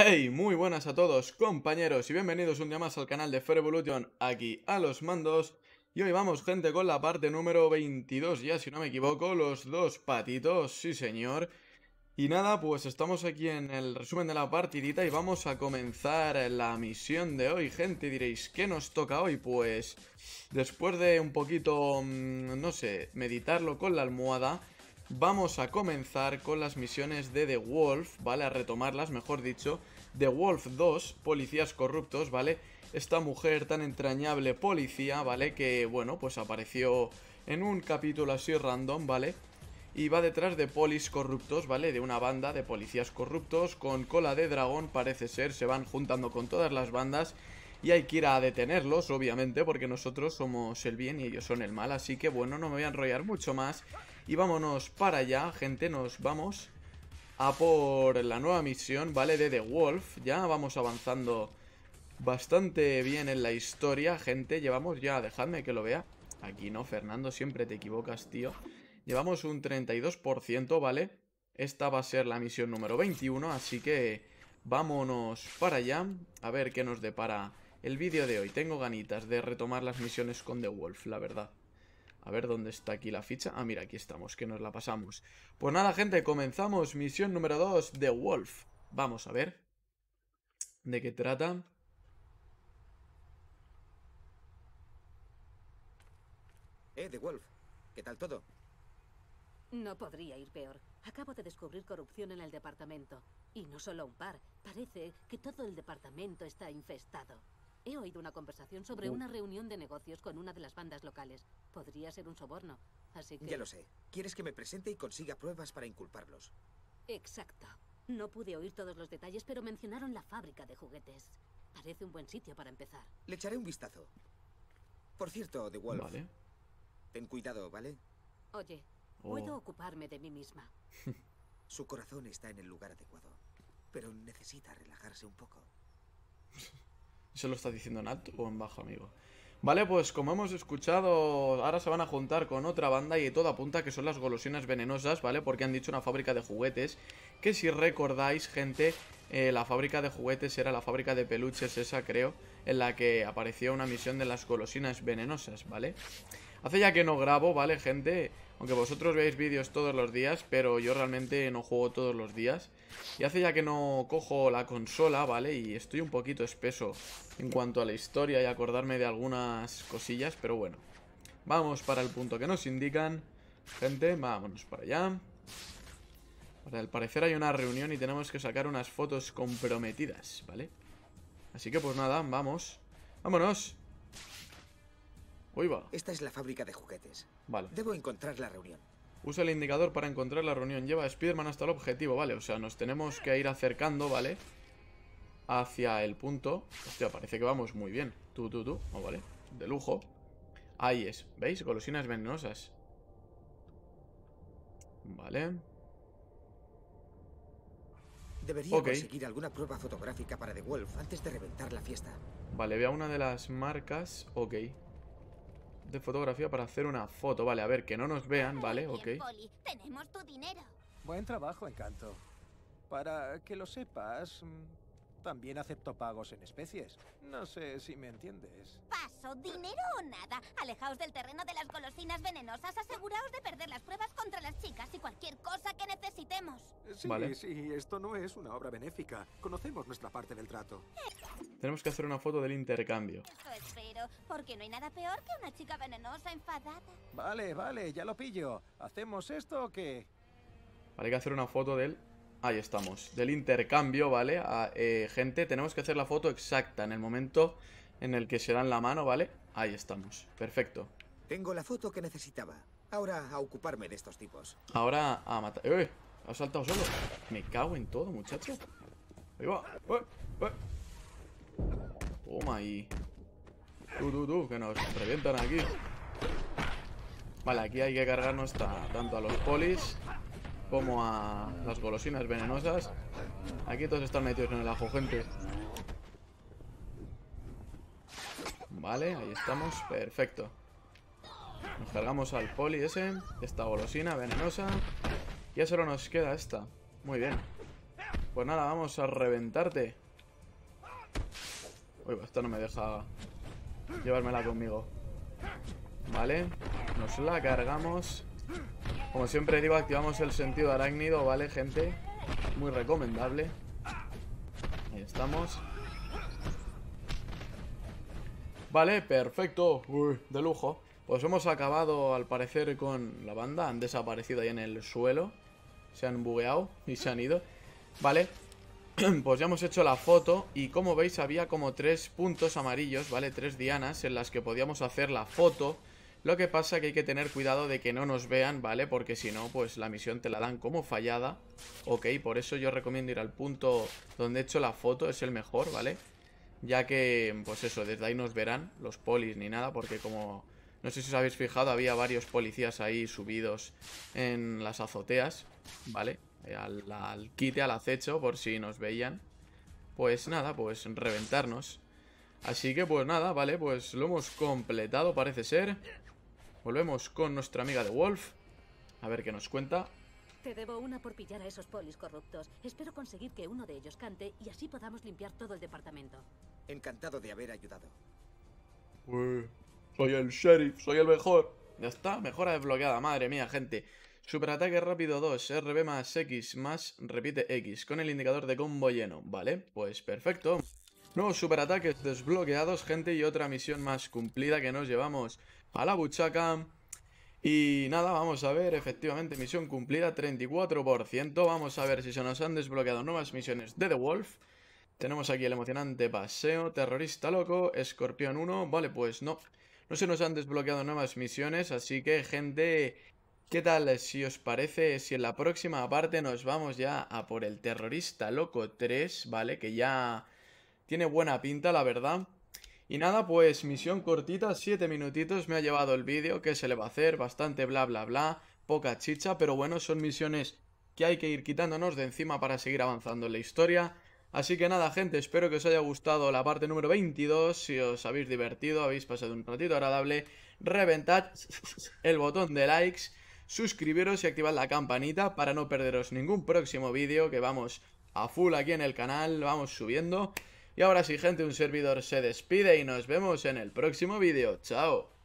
Hey, muy buenas a todos compañeros y bienvenidos un día más al canal de Fair Evolution aquí a los mandos Y hoy vamos gente con la parte número 22 ya si no me equivoco, los dos patitos, sí señor Y nada, pues estamos aquí en el resumen de la partidita y vamos a comenzar la misión de hoy gente Diréis, ¿qué nos toca hoy? Pues después de un poquito, mm, no sé, meditarlo con la almohada vamos a comenzar con las misiones de The Wolf, ¿vale? A retomarlas, mejor dicho. The Wolf 2, Policías Corruptos, ¿vale? Esta mujer tan entrañable policía, ¿vale? Que, bueno, pues apareció en un capítulo así random, ¿vale? Y va detrás de polis corruptos, ¿vale? De una banda de policías corruptos con cola de dragón, parece ser. Se van juntando con todas las bandas y hay que ir a detenerlos, obviamente, porque nosotros somos el bien y ellos son el mal. Así que bueno, no me voy a enrollar mucho más y vámonos para allá, gente, nos vamos a por la nueva misión, ¿vale? De The Wolf. Ya vamos avanzando bastante bien en la historia, gente. Llevamos ya, dejadme que lo vea. Aquí no, Fernando, siempre te equivocas, tío. Llevamos un 32%, ¿vale? Esta va a ser la misión número 21, así que vámonos para allá. A ver qué nos depara el vídeo de hoy. Tengo ganitas de retomar las misiones con The Wolf, la verdad. A ver dónde está aquí la ficha. Ah, mira, aquí estamos, que nos la pasamos. Pues nada, gente, comenzamos. Misión número 2 de Wolf. Vamos a ver de qué trata. Eh, de Wolf, ¿qué tal todo? No podría ir peor. Acabo de descubrir corrupción en el departamento. Y no solo un par. Parece que todo el departamento está infestado. He oído una conversación sobre una reunión de negocios con una de las bandas locales. Podría ser un soborno, así que... Ya lo sé. Quieres que me presente y consiga pruebas para inculparlos. Exacto. No pude oír todos los detalles, pero mencionaron la fábrica de juguetes. Parece un buen sitio para empezar. Le echaré un vistazo. Por cierto, The Wolf. Vale. Ten cuidado, ¿vale? Oye, oh. puedo ocuparme de mí misma. Su corazón está en el lugar adecuado, pero necesita relajarse un poco. Eso lo está diciendo Nat o en bajo, amigo. Vale, pues como hemos escuchado, ahora se van a juntar con otra banda y toda apunta que son las golosinas venenosas, ¿vale? Porque han dicho una fábrica de juguetes, que si recordáis, gente, eh, la fábrica de juguetes era la fábrica de peluches esa, creo, en la que aparecía una misión de las golosinas venenosas, ¿vale? Hace ya que no grabo, ¿vale, gente? Aunque vosotros veáis vídeos todos los días, pero yo realmente no juego todos los días. Y hace ya que no cojo la consola, ¿vale? Y estoy un poquito espeso en cuanto a la historia y acordarme de algunas cosillas, pero bueno. Vamos para el punto que nos indican. Gente, vámonos para allá. al parecer hay una reunión y tenemos que sacar unas fotos comprometidas, ¿vale? Así que pues nada, vamos. ¡Vámonos! Uy, va. Esta es la fábrica de juguetes. Vale. Debo encontrar la reunión. Usa el indicador para encontrar la reunión. Lleva a Spiderman hasta el objetivo, vale. O sea, nos tenemos que ir acercando, ¿vale? Hacia el punto. Hostia, parece que vamos muy bien. Tú, tú, tú. Oh, vale. De lujo. Ahí es. ¿Veis? Golosinas venenosas. Vale. Debería conseguir alguna prueba fotográfica para The Wolf antes de reventar la fiesta. Vale, vea una de las marcas. Ok de fotografía para hacer una foto. Vale, a ver, que no nos vean, ¿vale? Bien, ok. tenemos tu dinero. Buen trabajo, Encanto. Para que lo sepas, mm, también acepto pagos en especies. No sé si me entiendes. Paso, dinero o nada. Alejaos del terreno de las golosinas venenosas. Aseguraos de perder las pruebas contra las chicas y cualquier cosa que necesitemos. Eh, sí, vale. sí, esto no es una obra benéfica. Conocemos nuestra parte del trato. Eh. Tenemos que hacer una foto del intercambio porque no hay nada peor que una chica venenosa enfadada. Vale, vale, ya lo pillo. ¿Hacemos esto o qué? Vale, hay que hacer una foto del... Ahí estamos, del intercambio, ¿vale? Ah, eh, gente, tenemos que hacer la foto exacta en el momento en el que se dan la mano, ¿vale? Ahí estamos, perfecto. Tengo la foto que necesitaba. Ahora a ocuparme de estos tipos. Ahora a matar... ¡Eh! Ha saltado solo. Me cago en todo, muchacho. Ahí va. Toma ¡Eh! ¡Eh! Oh ahí. Tú, tú, tú, que nos revientan aquí. Vale, aquí hay que cargarnos tanto a los polis como a las golosinas venenosas. Aquí todos están metidos en el ajo, gente. Vale, ahí estamos. Perfecto. Nos cargamos al poli ese, esta golosina venenosa. Ya solo nos queda esta. Muy bien. Pues nada, vamos a reventarte. Uy, pues esto no me deja llevármela conmigo. Vale, nos la cargamos. Como siempre digo, activamos el sentido arácnido, ¿vale, gente? Muy recomendable. Ahí estamos. Vale, perfecto. Uy, de lujo. Pues hemos acabado, al parecer, con la banda. Han desaparecido ahí en el suelo. Se han bugueado y se han ido. Vale, pues ya hemos hecho la foto y como veis había como tres puntos amarillos, ¿vale? Tres dianas en las que podíamos hacer la foto. Lo que pasa que hay que tener cuidado de que no nos vean, ¿vale? Porque si no, pues la misión te la dan como fallada. Ok, por eso yo recomiendo ir al punto donde he hecho la foto, es el mejor, ¿vale? Ya que, pues eso, desde ahí nos verán los polis ni nada, porque como... No sé si os habéis fijado, había varios policías ahí subidos en las azoteas, ¿vale? Eh, al, al quite, al acecho, por si nos veían. Pues nada, pues reventarnos. Así que pues nada, vale, pues lo hemos completado parece ser. Volvemos con nuestra amiga de Wolf. A ver qué nos cuenta. Te debo una por pillar a esos polis corruptos. Espero conseguir que uno de ellos cante y así podamos limpiar todo el departamento. Encantado de haber ayudado. soy el sheriff, soy el mejor. Ya está, mejora desbloqueada, madre mía, gente. Superataque rápido 2, RB más X más repite X con el indicador de combo lleno, ¿vale? Pues perfecto. Nuevos superataques desbloqueados, gente, y otra misión más cumplida que nos llevamos a la buchaca. Y nada, vamos a ver, efectivamente, misión cumplida 34%. Vamos a ver si se nos han desbloqueado nuevas misiones de The Wolf. Tenemos aquí el emocionante paseo, terrorista loco, escorpión 1. Vale, pues no, no se nos han desbloqueado nuevas misiones, así que, gente, ¿Qué tal si os parece? Si en la próxima parte nos vamos ya a por el terrorista loco 3, ¿vale? Que ya tiene buena pinta, la verdad. Y nada, pues misión cortita, 7 minutitos me ha llevado el vídeo, que se le va a hacer? Bastante bla bla bla, poca chicha, pero bueno, son misiones que hay que ir quitándonos de encima para seguir avanzando en la historia. Así que nada, gente, espero que os haya gustado la parte número 22, si os habéis divertido, habéis pasado un ratito agradable, reventad el botón de likes suscribiros y activad la campanita para no perderos ningún próximo vídeo que vamos a full aquí en el canal, vamos subiendo. Y ahora sí, gente, un servidor se despide y nos vemos en el próximo vídeo. ¡Chao!